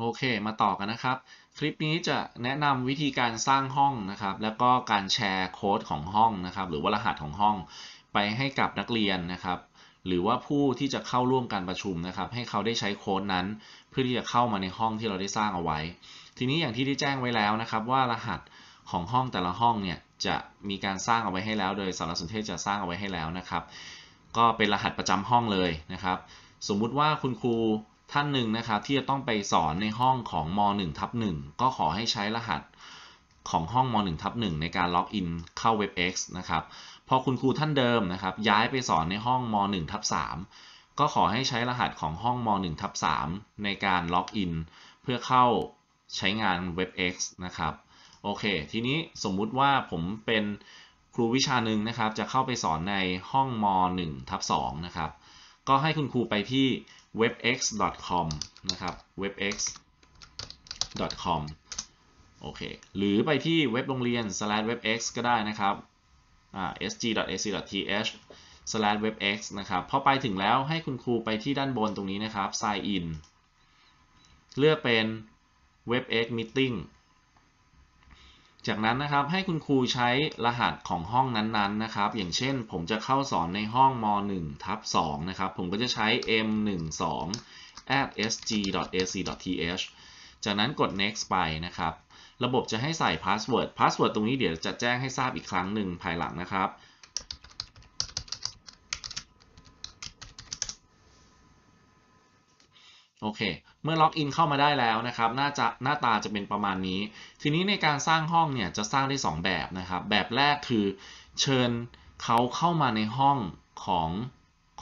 โอเค มาต่อกันนะครับ คลิปนี้จะแนะนำวิธีการสร้างห้องนะครับ แล้วก็การแชร์โค้ดของห้องนะครับ หรือว่ารหัสของห้องไปให้กับนักเรียนนะครับ หรือว่าผู้ที่จะเข้าร่วมการประชุมนะครับ ให้เขาได้ใช้โค้ดนั้น เพื่อที่จะเข้ามาในห้องที่เราได้สร้างเอาไว้ ทีนี้อย่างที่ได้แจ้งไว้แล้วนะครับ ว่ารหัสของห้องแต่ละห้องเนี่ยจะมีการสร้างเอาไว้ให้แล้ว โดยสารสนเทศจะสร้างเอาไว้ให้แล้วนะครับ ก็เป็นรหัสประจำห้องเลยนะครับ สมมุติว่าคุณครูท่านหนึ่งนะครับที่จะต้องไปสอนในห้องของม1ทับ1ก็ขอให้ใช้รหัสของห้องม1ทับ1ในการล็อกอินเข้าเว็บ x นะครับพอคุณครูท่านเดิมนะครับ ย้ายไปสอนในห้องม1ทับ3ก็ขอให้ใช้รหัสของห้องม1ทับ3ในการล็อกอินเพื่อเข้าใช้งานเว็บ x นะครับโอเคทีนี้สมมุติว่าผมเป็นครูวิชาหนึ่งนะครับจะเข้าไปสอนในห้องม1ทับ2นะครับก็ให้คุณครูไปที่ webx.com นะครับ webx.com โอเคหรือไปที่เว็บโรงเรียน slash webx ก็ได้นะครับ sg.ac.th slash webx นะครับพอไปถึงแล้วให้คุณครูไปที่ด้านบนตรงนี้นะครับ sign in เลือกเป็น webx meeting จากนั้นนะครับ ให้คุณครูใช้รหัสของห้องนั้นๆนะครับ อย่างเช่นผมจะเข้าสอนในห้องม1ทับ2นะครับ ผมก็จะใช้ m12 at sg.ac.th จากนั้นกด next ไปนะครับ ระบบจะให้ใส่ password password ตรงนี้เดี๋ยวจะแจ้งให้ทราบอีกครั้งหนึ่งภายหลังนะครับโอเค เมื่อล็อกอินเข้ามาได้แล้วนะครับหน้าจะหน้าตาจะเป็นประมาณนี้ ทีนี้ในการสร้างห้องเนี่ยจะสร้างได้ 2 แบบนะครับ แบบแรกคือเชิญเขาเข้ามาในห้องของ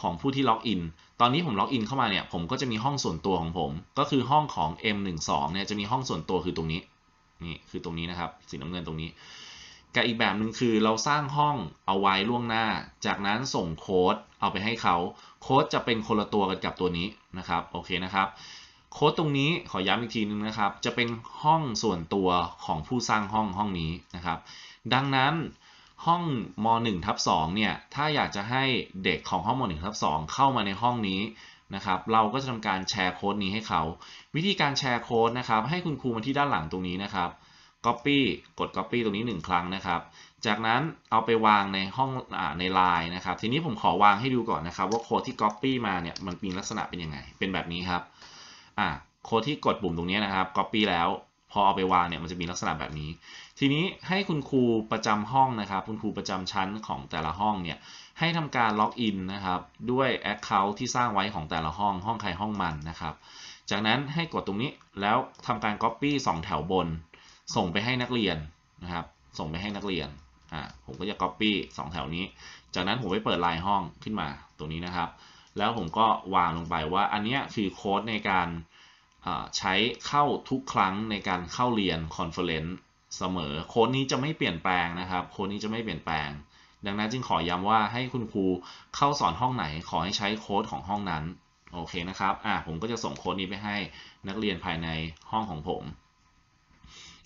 ของผู้ที่ล็อกอิน ตอนนี้ผมล็อกอินเข้ามาเนี่ยผมก็จะมีห้องส่วนตัวของผม ก็คือห้องของ M12 เนี่ยจะมีห้องส่วนตัวคือตรงนี้ นี่คือตรงนี้นะครับสีน้ำเงินตรงนี้กับอีกแบบหนึ่งคือเราสร้างห้องเอาไว้ล่วงหน้า จากนั้นส่งโค้ดเอาไปให้เขาโค้ดจะเป็นคนละตัวกันกับตัวนี้นะครับโอเคนะครับ โค้ดตรงนี้ขอย้ำอีกทีนึงนะครับ จะเป็นห้องส่วนตัวของผู้สร้างห้องห้องนี้นะครับดังนั้นห้องม1ทับ2เนี่ย ถ้าอยากจะให้เด็กของห้องม1ทับ2เข้ามาในห้องนี้นะครับ เราก็จะทำการแชร์โค้ดนี้ให้เขาวิธีการแชร์โค้ดนะครับ ให้คุณครูมาที่ด้านหลังตรงนี้นะครับ Copy กด Copy ตรงนี้ 1 ครั้งนะครับ จากนั้นเอาไปวางในห้องอในไลน์นะครับทีนี้ผมขอวางให้ดูก่อนนะครับ ว่าโค้ดที่ Copy มาเนี่ยมันมีลักษณะเป็นยังไงเป็นแบบนี้ครับอ่าโค้ดที่กดปุ่มตรงนี้นะครับ Copy แล้วพอเอาไปวางเนี่ยมันจะมีลักษณะแบบนี้ ทีนี้ให้คุณครูประจำห้องนะครับ คุณครูประจำชั้นของแต่ละห้องเนี่ยให้ทำการล็อกอินนะครับด้วย Account ที่สร้างไว้ของแต่ละห้องห้องใครห้องมันนะครับ จากนั้นให้กดตรงนี้แล้วทำการ Copy 2 แถวบนส่งไปให้นักเรียนนะครับ ส่งไปให้นักเรียนอ่าผมก็จะ Copy 2 แถวนี้ จากนั้นผมไปเปิดลายห้องขึ้นมาตัวนี้นะครับ แล้วผมก็วางลงไปว่าอันนี้คือโค้ดในการใช้เข้าทุกครั้งในการเข้าเรียนคอนเฟอเรนซ์เสมอ โค้ดนี้จะไม่เปลี่ยนแปลงนะครับ โค้ดนี้จะไม่เปลี่ยนแปลง ดังนั้นจึงขอย้ำว่าให้คุณครูเข้าสอนห้องไหน ขอให้ใช้โค้ดของห้องนั้น โอเคนะครับอ่ะผมก็จะส่งโค้ดนี้ไปให้นักเรียนภายในห้องของผม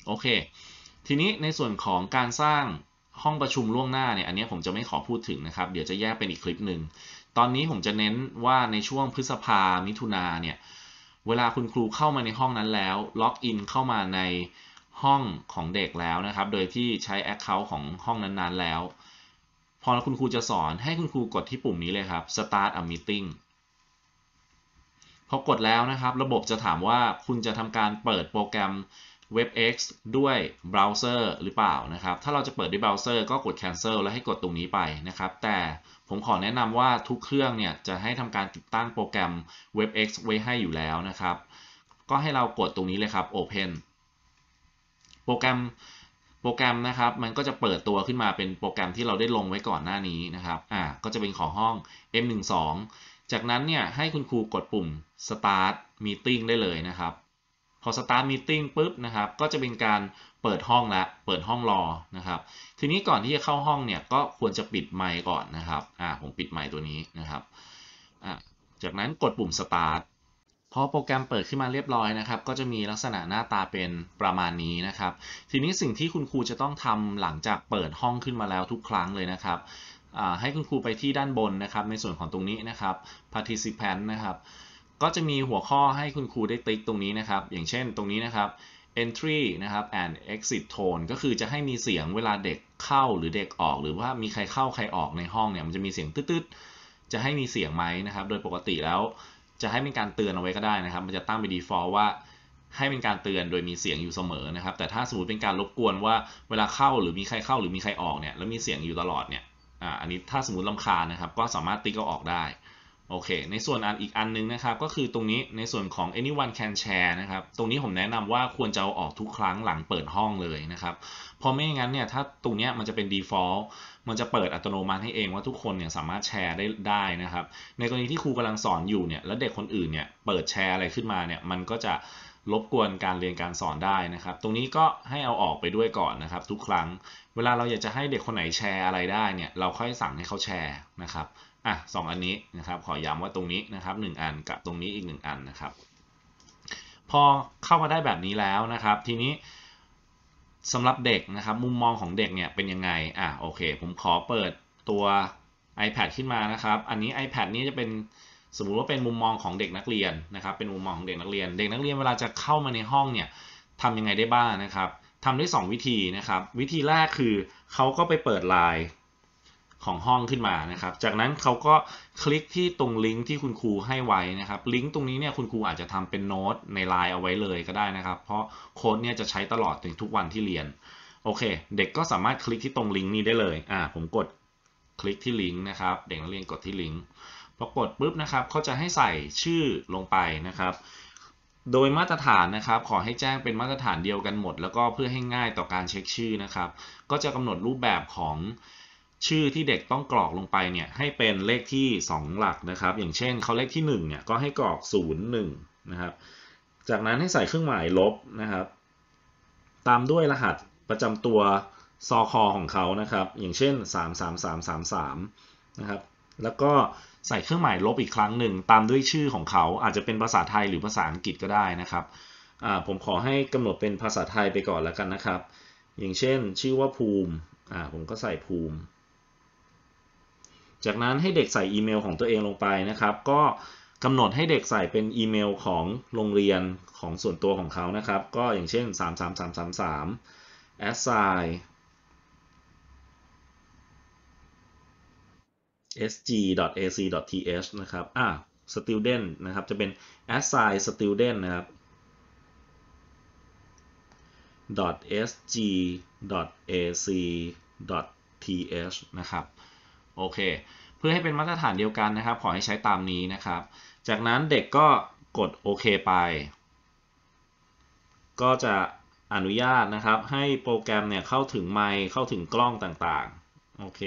โอเค ทีนี้ในส่วนของการสร้างห้องประชุมล่วงหน้าเนี่ย อันนี้ผมจะไม่ขอพูดถึงนะครับ เดี๋ยวจะแยกเป็นอีกคลิปหนึ่ง ตอนนี้ผมจะเน้นว่าในช่วงพฤษภามิถุนาเนี่ย เวลาคุณครูเข้ามาในห้องนั้นแล้ว ล็อกอินเข้ามาในห้องของเด็กแล้วนะครับ โดยที่ใช้ Account ของห้องนั้น ๆแล้ว พอคุณครูจะสอน ให้คุณครูกดที่ปุ่มนี้เลยครับ Start a meeting พอกดแล้วนะครับ ระบบจะถามว่าคุณจะทำการเปิดโปรแกรม WebEx ด้วยเบราว์เซอร์หรือเปล่านะครับ ถ้าเราจะเปิดด้วยเบราว์เซอร์ก็กด cancel แล้วให้กดตรงนี้ไปนะครับ แต่ผมขอแนะนำว่าทุกเครื่องเนี่ยจะให้ทำการติดตั้งโปรแกรม WebEx ไว้ให้อยู่แล้วนะครับ ก็ให้เรากดตรงนี้เลยครับ Open โปรแกรมโปรแกรมนะครับ มันก็จะเปิดตัวขึ้นมาเป็นโปรแกรมที่เราได้ลงไว้ก่อนหน้านี้นะครับ อ่าก็จะเป็นของห้อง M12 จากนั้นเนี่ยให้คุณครูกดปุ่ม start meeting ได้เลยนะครับพอสตาร์ทมีติ้งปุ๊บนะครับก็จะเป็นการเปิดห้องละเปิดห้องรอนะครับ ทีนี้ก่อนที่จะเข้าห้องเนี่ยก็ควรจะปิดไมค์ก่อนนะครับอ่าผมปิดไมค์ตัวนี้นะครับอ่าจากนั้นกดปุ่มสตาร์ทพอโปรแกรมเปิดขึ้นมาเรียบร้อยนะครับ ก็จะมีลักษณะหน้าตาเป็นประมาณนี้นะครับ ทีนี้สิ่งที่คุณครูจะต้องทำหลังจากเปิดห้องขึ้นมาแล้วทุกครั้งเลยนะครับให้คุณครูไปที่ด้านบนนะครับ ในส่วนของตรงนี้นะครับ participant นะครับก็จะมีหัวข้อให้คุณครูได้ติ๊กตรงนี้นะครับ อย่างเช่นตรงนี้นะครับ entry นะครับ and exit tone ก็คือจะให้มีเสียงเวลาเด็กเข้าหรือเด็กออก หรือว่ามีใครเข้าใครออกในห้องเนี่ยมันจะมีเสียงตืดๆจะให้มีเสียงไหมนะครับ โดยปกติแล้ว จะให้เป็นการเตือนเอาไว้ก็ได้นะครับ มันจะตั้งไป default ว่า ให้เป็นการเตือนโดยมีเสียงอยู่เสมอนะครับ แต่ถ้าสมมติเป็นการรบกวนว่าเวลาเข้าหรือมีใครเข้าหรือมีใครออกเนี่ยแล้วมีเสียงอยู่ตลอดเนี่ยอันนี้ถ้าสมมติลำคาญนะครับ ก็สามารถติ๊กเอาออกได้โอเค ในส่วนอันอีกอันนึงนะครับ ก็คือตรงนี้ในส่วนของ anyone can share นะครับ ตรงนี้ผมแนะนำว่าควรจะเอาออกทุกครั้งหลังเปิดห้องเลยนะครับ เพราะไม่งั้นเนี่ย ถ้าตรงนี้มันจะเป็น default มันจะเปิดอัตโนมัติให้เองว่าทุกคนเนี่ยสามารถแชร์ได้ได้นะครับ ในกรณีที่ครูกำลังสอนอยู่เนี่ย แล้วเด็กคนอื่นเนี่ยเปิดแชร์อะไรขึ้นมาเนี่ย มันก็จะรบกวนการเรียนการสอนได้นะครับ ตรงนี้ก็ให้เอาออกไปด้วยก่อนนะครับทุกครั้ง เวลาเราอยากจะให้เด็กคนไหนแชร์อะไรได้เนี่ย เราค่อยสั่งให้เขาแชร์นะครับอ่ะสองอันนี้นะครับขอย้ำว่าตรงนี้นะครับ1อันกับตรงนี้อีก 1 อันนะครับพอเข้ามาได้แบบนี้แล้วนะครับทีนี้สำหรับเด็กนะครับมุมมองของเด็กเนี่ยเป็นยังไงอ่ะโอเคผมขอเปิดตัว iPad ขึ้นมานะครับอันนี้ iPad นี้จะเป็นสมมติว่าเป็นมุมมองของเด็กนักเรียนนะครับเป็นมุมมองของเด็กนักเรียนเด็กนักเรียน เวลาจะเข้ามาในห้องเนี่ยทำยังไงได้บ้างนะครับทำได้ 2 วิธีนะครับวิธีแรกคือเขาก็ไปเปิดไลน์ของห้องขึ้นมานะครับ จากนั้นเขาก็คลิกที่ตรงลิงก์ที่คุณครูให้ไว้นะครับลิงก์ตรงนี้เนี่ยคุณครูอาจจะทำเป็นโน้ตในไลน์เอาไว้เลยก็ได้นะครับ เพราะโค้ดเนี่ยจะใช้ตลอดถึงทุกวันที่เรียนโอเค เด็กก็สามารถคลิกที่ตรงลิงก์นี้ได้เลยอ่าผมกดคลิกที่ลิงก์นะครับเด็กนักเรียนกดที่ลิงก์พอกดปุ๊บนะครับเขาจะให้ใส่ชื่อลงไปนะครับ โดยมาตรฐานนะครับ ขอให้แจ้งเป็นมาตรฐานเดียวกันหมด แล้วก็เพื่อให้ง่ายต่อการเช็คชื่อนะครับ ก็จะกำหนดรูปแบบของชื่อที่เด็กต้องกรอกลงไปเนี่ยให้เป็นเลขที่ 2 หลักนะครับ อย่างเช่นเขาเลขที่1เนี่ยก็ให้กรอก 01นะครับจากนั้นให้ใส่เครื่องหมายลบนะครับ ตามด้วยรหัสประจำตัวซอคอ ของเขานะครับ อย่างเช่น 33333นะครับแล้วก็ใส่เครื่องหมายลบอีกครั้งหนึ่ง ตามด้วยชื่อของเขาอาจจะเป็นภาษาไทยหรือภาษาอังกฤษก็ได้นะครับผมขอให้กำหนดเป็นภาษาไทยไปก่อนแล้วกันนะครับ อย่างเช่นชื่อว่าภูมิผมก็ใส่ภูมิจากนั้นให้เด็กใส่อีเมลของตัวเองลงไปนะครับ ก็กำหนดให้เด็กใส่เป็นอีเมลของโรงเรียนของส่วนตัวของเขานะครับ ก็อย่างเช่น33333 assign sg.ac.th นะครับ อ่า student นะครับ จะเป็น assign student นะครับ .sg.ac.th นะครับโอเค เพื่อให้เป็นมาตรฐานเดียวกันนะครับ ขอให้ใช้ตามนี้นะครับ จากนั้นเด็กก็กดโอเคไป ก็จะอนุญาตนะครับ ให้โปรแกรมเนี่ยเข้าถึงไมค์ เข้าถึงกล้องต่างๆ โอเค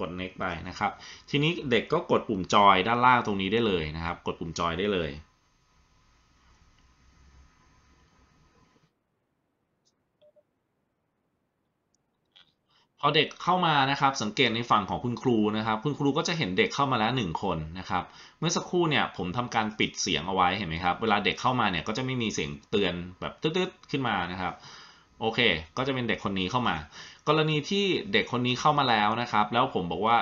กด next ไปนะครับ ทีนี้เด็กก็กดปุ่มจอยด้านล่างตรงนี้ได้เลยนะครับ กดปุ่มจอยได้เลยพอเด็กเข้ามานะครับ สังเกตในฝั่งของคุณครูนะครับ คุณครูก็จะเห็นเด็กเข้ามาแล้ว 1 คนนะครับ เมื่อสักครู่เนี่ย ผมทำการปิดเสียงเอาไว้เห็นไหมครับ เวลาเด็กเข้ามาเนี่ยก็จะไม่มีเสียงเตือนแบบตืดๆขึ้นมานะครับ โอเค ก็จะเป็นเด็กคนนี้เข้ามา กรณีที่เด็กคนนี้เข้ามาแล้วนะครับ แล้วผมบอกว่า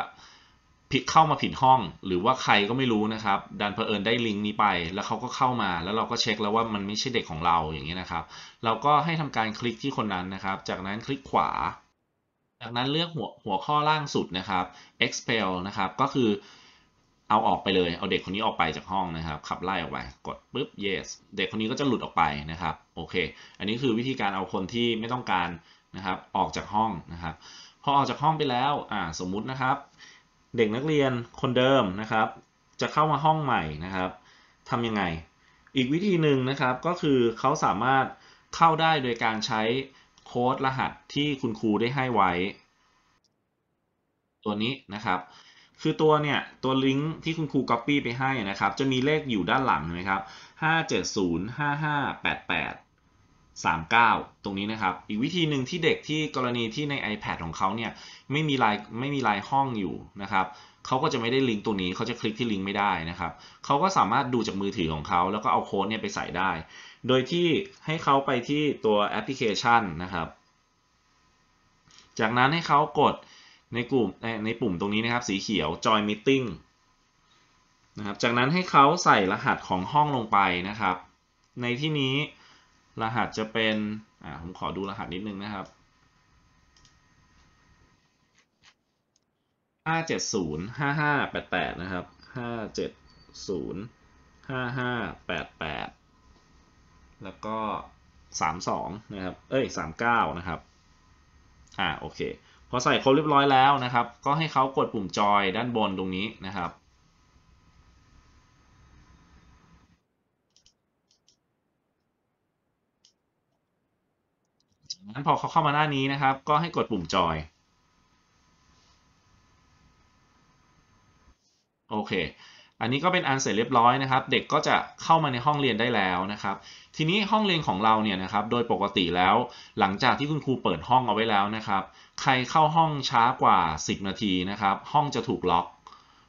ผิดเข้ามาผิดห้อง หรือว่าใครก็ไม่รู้นะครับ ดันเผอิญได้ลิงก์นี้ไป แล้วเขาก็เข้ามา แล้วเราก็เช็คแล้วว่ามันไม่ใช่เด็กของเราอย่างนี้นะครับ เราก็ให้ทำการคลิกที่คนนั้นนะครับ จากนั้นคลิกขวาจากนั้นเลือกหัวหัวข้อล่างสุดนะครับ expel นะครับ ก็คือเอาออกไปเลย เอาเด็กคนนี้ออกไปจากห้องนะครับ ขับไล่ออกไป กดปุ๊บ yes เด็กคนนี้ก็จะหลุดออกไปนะครับ โอเค อันนี้คือวิธีการเอาคนที่ไม่ต้องการนะครับ ออกจากห้องนะครับ พอออกจากห้องไปแล้ว อ่า สมมุตินะครับ เด็กนักเรียนคนเดิมนะครับ จะเข้ามาห้องใหม่นะครับทำยังไง อีกวิธีหนึ่งนะครับ ก็คือเขาสามารถเข้าได้โดยการใช้โค้ดรหัสที่คุณครูได้ให้ไว้ ตัวนี้นะครับ คือตัวเนี่ยตัวลิงก์ที่คุณครู Copy ไปให้นะครับ จะมีเลขอยู่ด้านหลังนะครับ 5705588 39 ตรงนี้นะครับ อีกวิธีหนึ่งที่เด็กที่กรณีที่ใน iPad ของเขาเนี่ยไม่มีลายไม่มีลายห้องอยู่นะครับเขาก็จะไม่ได้ลิงก์ตรงนี้เขาจะคลิกที่ลิงก์ไม่ได้นะครับเขาก็สามารถดูจากมือถือของเขาแล้วก็เอาโค้ดเนี่ยไปใส่ได้โดยที่ให้เขาไปที่ตัวแอปพลิเคชันนะครับ จากนั้นให้เขากดในกลุ่มในปุ่มตรงนี้นะครับสีเขียว Join Meeting นะครับ จากนั้นให้เขาใส่รหัสของห้องลงไปนะครับ ในที่นี้รหัสจะเป็นอ่าผมขอดูรหัสนิดนึงนะครับ 5705588 นะครับ 5705588แล้วก็ 32 นะครับ เอ้ย39 นะครับ อ่า โอเค พอใส่ครบเรียบร้อยแล้วนะครับ ก็ให้เขากดปุ่มจอยด้านบนตรงนี้นะครับ จากนั้นพอเขาเข้ามาหน้านี้นะครับ ก็ให้กดปุ่มจอย โอเคอันนี้ก็เป็นอันเสร็จเรียบร้อยนะครับ เด็กก็จะเข้ามาในห้องเรียนได้แล้วนะครับ ทีนี้ห้องเรียนของเราเนี่ยนะครับ โดยปกติแล้ว หลังจากที่คุณครูเปิดห้องเอาไว้แล้วนะครับ ใครเข้าห้องช้ากว่า 10 นาทีนะครับ ห้องจะถูกล็อก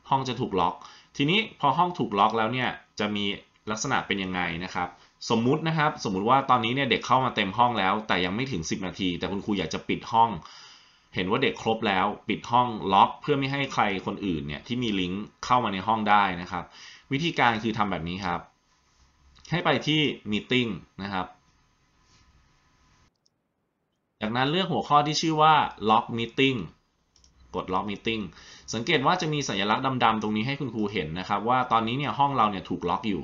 ห้องจะถูกล็อก ทีนี้พอห้องถูกล็อกแล้วเนี่ย จะมีลักษณะเป็นยังไงนะครับ สมมุตินะครับ สมมุติว่าตอนนี้เนี่ยเด็กเข้ามาเต็มห้องแล้ว แต่ยังไม่ถึง 10 นาที แต่คุณครูอยากจะปิดห้องเห็นว่าเด็กครบแล้ว ปิดห้องล็อกเพื่อไม่ให้ใครคนอื่นเนี่ยที่มีลิงก์เข้ามาในห้องได้นะครับ วิธีการคือทำแบบนี้ครับ ให้ไปที่ meeting นะครับ จากนั้นเลือกหัวข้อที่ชื่อว่า l o k meeting กด l o k meeting สังเกตว่าจะมีสัญลักษณ์ดำๆตรงนี้ให้คุณครูเห็นนะครับ ว่าตอนนี้เนี่ยห้องเราเนี่ยถูกล็อกอยู่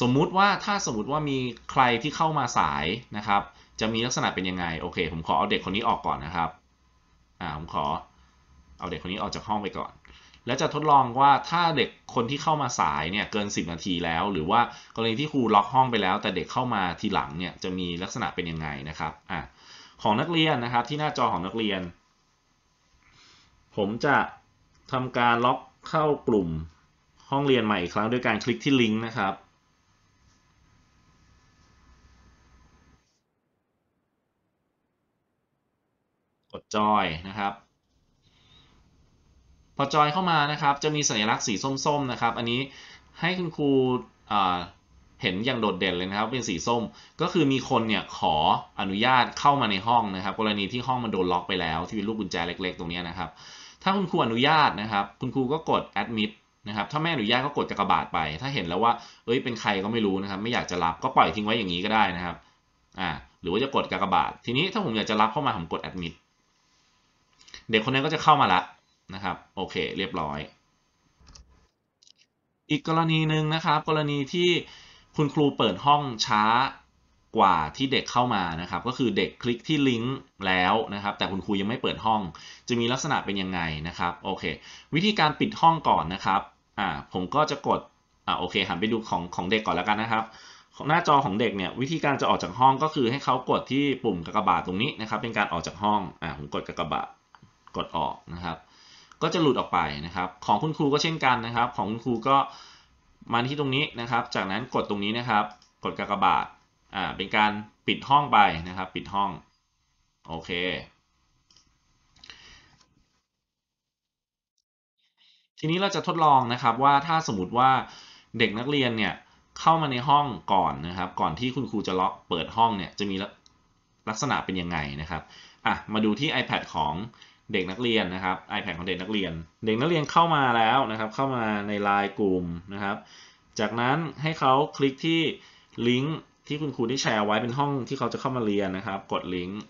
สมมุติว่าถ้าสมมติว่ามีใครที่เข้ามาสายนะครับ จะมีลักษณะเป็นยังไงโอเค ผมขอเอาเด็กคนนี้ออกก่อนนะครับอ่าผมขอเอาเด็กคนนี้ออกจากห้องไปก่อน แล้วจะทดลองว่าถ้าเด็กคนที่เข้ามาสายเนี่ยเกิน 10 นาทีแล้ว หรือว่ากรณีที่ครูล็อกห้องไปแล้ว แต่เด็กเข้ามาทีหลังเนี่ยจะมีลักษณะเป็นยังไงนะครับอ่าของนักเรียนนะครับที่หน้าจอของนักเรียน ผมจะทำการล็อกเข้ากลุ่มห้องเรียนใหม่อีกครั้งด้วยการคลิกที่ลิงก์นะครับจอยนะครับพอจอยเข้ามานะครับจะมีสัญลักษณ์สีส้มๆนะครับ อันนี้ให้คุณครูเห็นอย่างโดดเด่นเลยนะครับ เป็นสีส้มก็คือมีคนเนี่ยขออนุญาตเข้ามาในห้องนะครับ กรณีที่ห้องมันโดนล็อกไปแล้วที่เป็นลูกกุญแจเล็กๆตรงนี้นะครับ ถ้าคุณครูอนุญาตนะครับ คุณครูก็กด admit นะครับถ้าไม่อนุญาตก็กดกระบาดไป ถ้าเห็นแล้วว่าเอ้ยเป็นใครก็ไม่รู้นะครับ ไม่อยากจะรับก็ปล่อยทิ้งไว้อย่างนี้ก็ได้นะครับอ่าหรือว่าจะกดกระบาดทีนี้ถ้าผมอยากจะรับเข้ามาผมกด admit เด็กคนนั้นก็จะเข้ามาละนะครับโอเค เรียบร้อย อีกกรณีหนึ่งนะครับ กรณีที่คุณครูเปิดห้องช้ากว่าที่เด็กเข้ามานะครับ ก็คือเด็กคลิกที่ลิงก์แล้วนะครับ แต่คุณครูยังไม่เปิดห้อง จะมีลักษณะเป็นยังไงนะครับโอเควิธีการปิดห้องก่อนนะครับอ่าผมก็จะกดอ่าโอเคหันไปดูของของเด็กก่อนแล้วกันนะครับหน้าจอของเด็กเนี่ยวิธีการจะออกจากห้องก็คือให้เขากดที่ปุ่มกระกบาดตรงนี้นะครับ เป็นการออกจากห้องอ่าผมกดกระบาดกดออกนะครับ ก็จะหลุดออกไปนะครับ ของคุณครูก็เช่นกันนะครับ ของคุณครูก็มาที่ตรงนี้นะครับ จากนั้นกดตรงนี้นะครับ กดกากบาทอ่า เป็นการปิดห้องไปนะครับ ปิดห้อง โอเค ทีนี้เราจะทดลองนะครับว่าถ้าสมมติว่าเด็กนักเรียนเนี่ยเข้ามาในห้องก่อนนะครับ ก่อนที่คุณครูจะล็อก เปิดห้องเนี่ยจะมีลักษณะเป็นยังไงนะครับ อ่ะ มาดูที่ iPad ของเด็กนักเรียนนะครับ iPad ของเด็กนักเรียน เด็กนักเรียนเข้ามาแล้วนะครับ เข้ามาในไลน์กลุ่มนะครับ จากนั้นให้เขาคลิกที่ลิงก์ที่คุณครูได้แชร์ไว้เป็นห้องที่เขาจะเข้ามาเรียนนะครับ กดลิงก์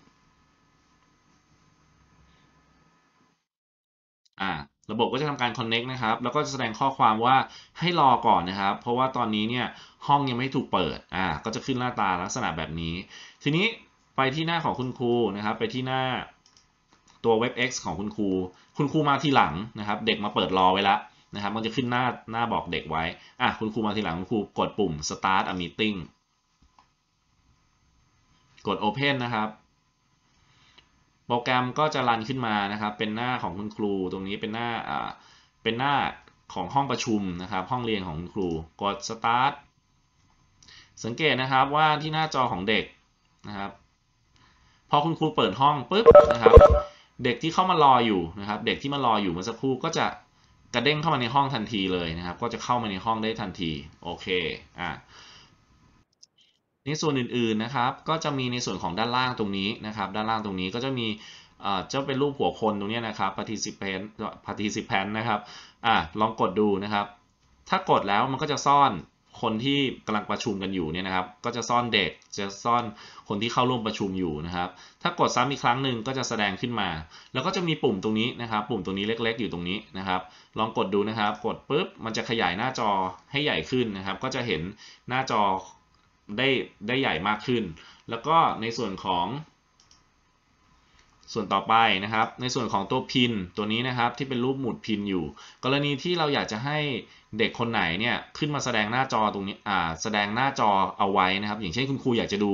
อ่า ระบบก็จะทำการ connect นะครับ แล้วก็จะแสดงข้อความว่าให้รอก่อนนะครับ เพราะว่าตอนนี้เนี่ยห้องยังไม่ถูกเปิด อ่า ก็จะขึ้นหน้าตาลักษณะแบบนี้ ทีนี้ไปที่หน้าของคุณครูนะครับ ไปที่หน้าตัว WebEx ของคุณครู คุณครูมาทีหลังนะครับ เด็กมาเปิดรอไว้แล้วนะครับ มันจะขึ้นหน้าหน้าบอกเด็กไว้ อ่ะ คุณครูมาทีหลัง คุณครูกดปุ่ม start a meeting กด open นะครับ โปรแกรมก็จะรันขึ้นมานะครับ เป็นหน้าของคุณครู ตรงนี้เป็นหน้าอ่าเป็นหน้าของห้องประชุมนะครับ ห้องเรียนของคุณครู กด start สังเกตนะครับว่าที่หน้าจอของเด็กนะครับ พอคุณครูเปิดห้องปุ๊บนะครับเด็กที่เข้ามารออยู่นะครับ เด็กที่มารออยู่เมื่อสักครู่ก็จะกระเด้งเข้ามาในห้องทันทีเลยนะครับ ก็จะเข้ามาในห้องได้ทันทีโอเคอ่ะในส่วนอื่นๆนะครับ ก็จะมีในส่วนของด้านล่างตรงนี้นะครับ ด้านล่างตรงนี้ก็จะมีเจ้าเป็นรูปหัวคนตรงนี้นะครับ participant participant นะครับ อ่ะลองกดดูนะครับ ถ้ากดแล้วมันก็จะซ่อนคนที่กำลังประชุมกันอยู่เนี่ยนะครับ ก็จะซ่อนเด็กจะซ่อนคนที่เข้าร่วมประชุมอยู่นะครับ ถ้ากดซ้ำอีกครั้งหนึ่งก็จะแสดงขึ้นมา แล้วก็จะมีปุ่มตรงนี้นะครับ ปุ่มตรงนี้เล็ก ๆ อยู่ตรงนี้นะครับ ลองกดดูนะครับ กดปุ๊บมันจะขยายหน้าจอให้ใหญ่ขึ้นนะครับ ก็จะเห็นหน้าจอได้ได้ใหญ่มากขึ้น แล้วก็ในส่วนของส่วนต่อไปนะครับ ในส่วนของตัวพินตัวนี้นะครับ ที่เป็นรูปหมุดพินอยู่ กรณีที่เราอยากจะให้เด็กคนไหนเนี่ยขึ้นมาแสดงหน้าจอตรงนี้อ่าแสดงหน้าจอเอาไว้นะครับ อย่างเช่นคุณครูอยากจะดู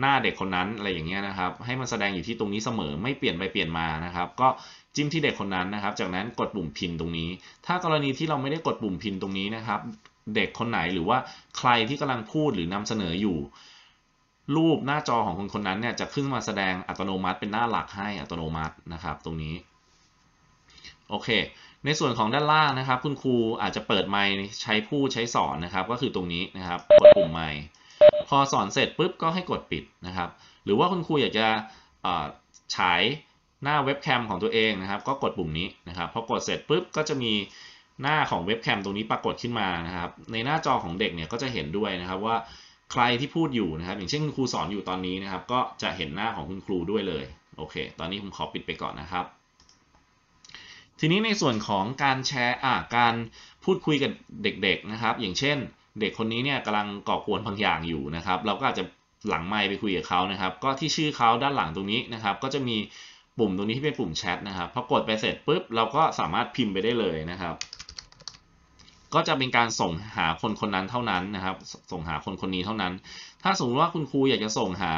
หน้าเด็กคนนั้นอะไรอย่างเงี้ยนะครับ ให้มันแสดงอยู่ที่ตรงนี้เสมอ ไม่เปลี่ยนไปเปลี่ยนมานะครับ ก็จิ้มที่เด็กคนนั้นนะครับ จากนั้นกดปุ่มพินตรงนี้ ถ้ากรณีที่เราไม่ได้กดปุ่มพินตรงนี้นะครับ เด็กคนไหนหรือว่าใครที่กำลังพูดหรือนำเสนออยู่รูปหน้าจอของคนคนนั้นเนี่ยจะขึ้นมาแสดงอัตโนมัติ เป็นหน้าหลักให้อัตโนมัตินะครับ ตรงนี้โอเค ในส่วนของด้านล่างนะครับ คุณครูอาจจะเปิดไมค์ใช้ผู้ใช้สอนนะครับ ก็คือตรงนี้นะครับ กดปุ่มไมค์พอสอนเสร็จปุ๊บก็ให้กดปิดนะครับหรือว่าคุณครูอยากจะฉายหน้าเว็บแคมของตัวเองนะครับก็กดปุ่มนี้นะครับพอกดเสร็จปุ๊บก็จะมีหน้าของเว็บแคมตรงนี้ปรากฏขึ้นมานะครับในหน้าจอของเด็กเนี่ยก็จะเห็นด้วยนะครับว่าใครที่พูดอยู่นะครับ อย่างเช่นครูสอนอยู่ตอนนี้นะครับ ก็จะเห็นหน้าของคุณครูด้วยเลยโอเค ตอนนี้ผมขอปิดไปก่อนนะครับ ทีนี้ในส่วนของการแชร์อ่การพูดคุยกับเด็ก ๆนะครับ อย่างเช่น เด็กคนนี้เนี่ยกำลังก่อกวนบางอย่างอยู่นะครับเราก็อาจจะหลังไมค์ไปคุยกับเขานะครับ ก็ที่ชื่อเขาด้านหลังตรงนี้นะครับ ก็จะมีปุ่มตรงนี้ที่เป็นปุ่มแชทนะครับพอกดไปเสร็จปุ๊บเราก็สามารถพิมพ์ไปได้เลยนะครับก็จะเป็นการส่งหาคนคนนั้นเท่านั้นนะครับ ส่งหาคนคนนี้เท่านั้น ถ้าสมมติว่าคุณครูอยากจะส่งหา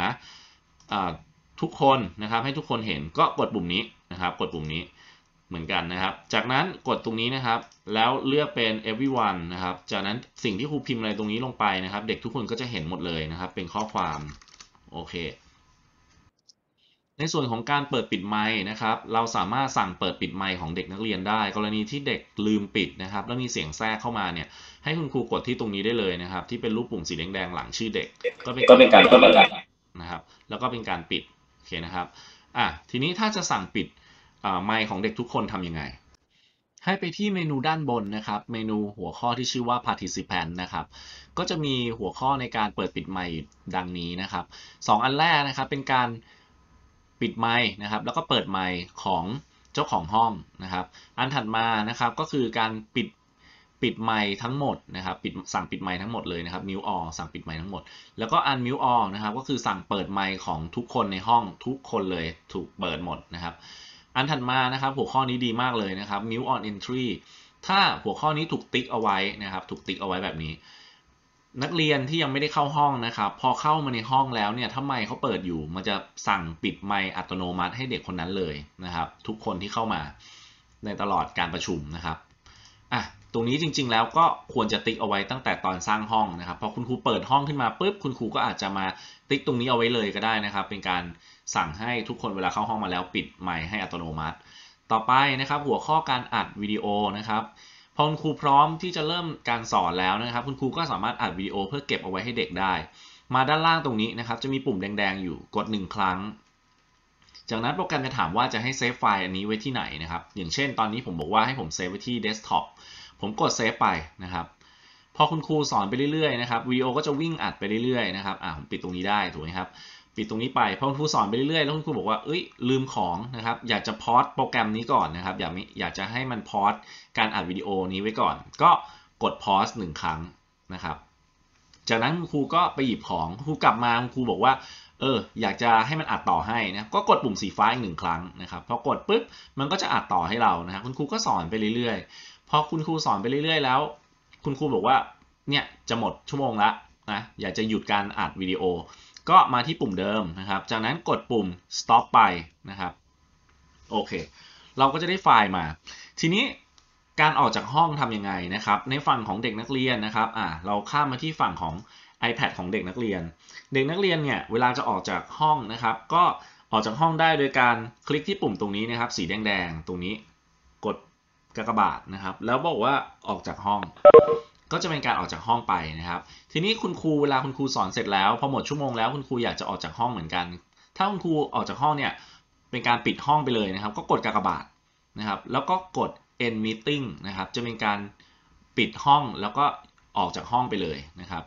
ทุกคนนะครับ ให้ทุกคนเห็นก็กดปุ่มนี้นะครับ กดปุ่มนี้เหมือนกันนะครับ จากนั้นกดตรงนี้นะครับ แล้วเลือกเป็น everyone นะครับ จากนั้นสิ่งที่ครูพิมพ์อะไรตรงนี้ลงไปนะครับ เด็กทุกคนก็จะเห็นหมดเลยนะครับ เป็นข้อความโอเคในส่วนของการเปิดปิดไม้นะครับ เราสามารถสั่งเปิดปิดไม้ของเด็กนักเรียนได้ กรณีที่เด็กลืมปิดนะครับ แล้วมีเสียงแทรกเข้ามาเนี่ย ให้คุณครูกดที่ตรงนี้ได้เลยนะครับที่เป็นรูปปุ่มสีแดงๆ หลังชื่อเด็ก ก็เป็นการเปิดนะครับ แล้วก็เป็นการปิดโอเคนะครับอ่ะทีนี้ถ้าจะสั่งปิดไม้ของเด็กทุกคนทำยังไง ให้ไปที่เมนูด้านบนนะครับ เมนูหัวข้อที่ชื่อว่า participant นะครับ ก็จะมีหัวข้อในการเปิดปิดไม้ดังนี้นะครับ 2 อันแรกนะครับเป็นการปิดไมค์นะครับแล้วก็เปิดไมค์ของเจ้าของห้องนะครับอันถัดมานะครับก็คือการปิดปิดไมค์ทั้งหมดนะครับปิดสั่งปิดไมค์ทั้งหมดเลยนะครับมิวออสั่งปิดไมค์ทั้งหมดแล้วก็อันมิวออนะครับก็คือสั่งเปิดไมค์ของทุกคนในห้องทุกคนเลยถูกเปิดหมดนะครับ อันถัดมานะครับหัวข้อนี้ดีมากเลยนะครับมิวออลเอนทรีถ้าหัวข้อนี้ถูกติ๊กเอาไว้นะครับถูกติ๊กเอาไว้แบบนี้นักเรียนที่ยังไม่ได้เข้าห้องนะครับ พอเข้ามาในห้องแล้วเนี่ย ถ้าไมค์เขาเปิดอยู่ มันจะสั่งปิดไมค์อัตโนมัติให้เด็กคนนั้นเลยนะครับ ทุกคนที่เข้ามาในตลอดการประชุมนะครับอ่ะตรงนี้จริง ๆ แล้วก็ควรจะติ๊กเอาไว้ตั้งแต่ตอนสร้างห้องนะครับพอคุณครูเปิดห้องขึ้นมาปุ๊บคุณครูก็อาจจะมาติ๊กตรงนี้เอาไว้เลยก็ได้นะครับ เป็นการสั่งให้ทุกคนเวลาเข้าห้องมาแล้ว ปิดไมค์ให้อัตโนมัติ ต่อไปนะครับ หัวข้อการอัดวิดีโอนะครับพอคุณครูพร้อมที่จะเริ่มการสอนแล้วนะครับ คุณครูก็สามารถอัดวิดีโอเพื่อเก็บเอาไว้ให้เด็กได้ มาด้านล่างตรงนี้นะครับ จะมีปุ่มแดงๆอยู่กด 1 ครั้ง จากนั้นโปรแกรมจะถามว่าจะให้เซฟไฟล์อันนี้ไว้ที่ไหนนะครับอย่างเช่นตอนนี้ผมบอกว่าให้ผมเซฟไว้ที่เดสก์ท็อปผมกดเซฟไปนะครับพอคุณครูสอนไปเรื่อยๆ นะครับวิดีโอก็จะวิ่งอัดไปเรื่อยๆนะครับอ่าผมปิดตรงนี้ได้ถูกไหมครับปิดตรงนี้ไปเพราะคุณครูสอนไปเรื่อย ๆ แล้วคุณครูบอกว่าเอ้ยลืมของนะครับอยากจะพอดโปรแกรมนี้ก่อนนะครับ อยากอยากจะให้มันพอดการอัดวิดีโอนี้ไว้ก่อน ก็กดพอสหนึ่งครั้งนะครับ จากนั้นครูก็ไปหยิบของครูกลับมาครูบอกว่าเอออยากจะให้มันอัดต่อให้นะก็กดปุ่มสีฟ้าอีกหนึ่งครั้งนะครับพอกดปุ๊บมันก็จะอัดต่อให้เรานะครับคุณครูก็สอนไปเรื่อยๆพอคุณครูสอนไปเรื่อยๆแล้ว คุณครูบอกว่าเนี่ยจะหมดชั่วโมงละนะอยากจะหยุดการอัดวิดีโอก็มาที่ปุ่มเดิมนะครับ จากนั้นกดปุ่ม stop ไปนะครับโอเคเราก็จะได้ไฟล์มา ทีนี้การออกจากห้องทำยังไงนะครับ ในฝั่งของเด็กนักเรียนนะครับอ่าเราข้ามมาที่ฝั่งของ iPad ของเด็กนักเรียน เด็กนักเรียนเนี่ยเวลาจะออกจากห้องนะครับ ก็ออกจากห้องได้โดยการคลิกที่ปุ่มตรงนี้นะครับ สีแดงๆตรงนี้ กดกะกบาทนะครับ แล้วบอกว่าออกจากห้องก็จะเป็นการออกจากห้องไปนะครับ ทีนี้คุณครูเวลาคุณครูสอนเสร็จแล้ว พอหมดชั่วโมงแล้วคุณครูอยากจะออกจากห้องเหมือนกัน ถ้าคุณครูออกจากห้องเนี่ยเป็นการปิดห้องไปเลยนะครับ ก็กดกากบาทนะครับ แล้วก็กด end meeting นะครับ จะเป็นการปิดห้องแล้วก็ออกจากห้องไปเลยนะครับ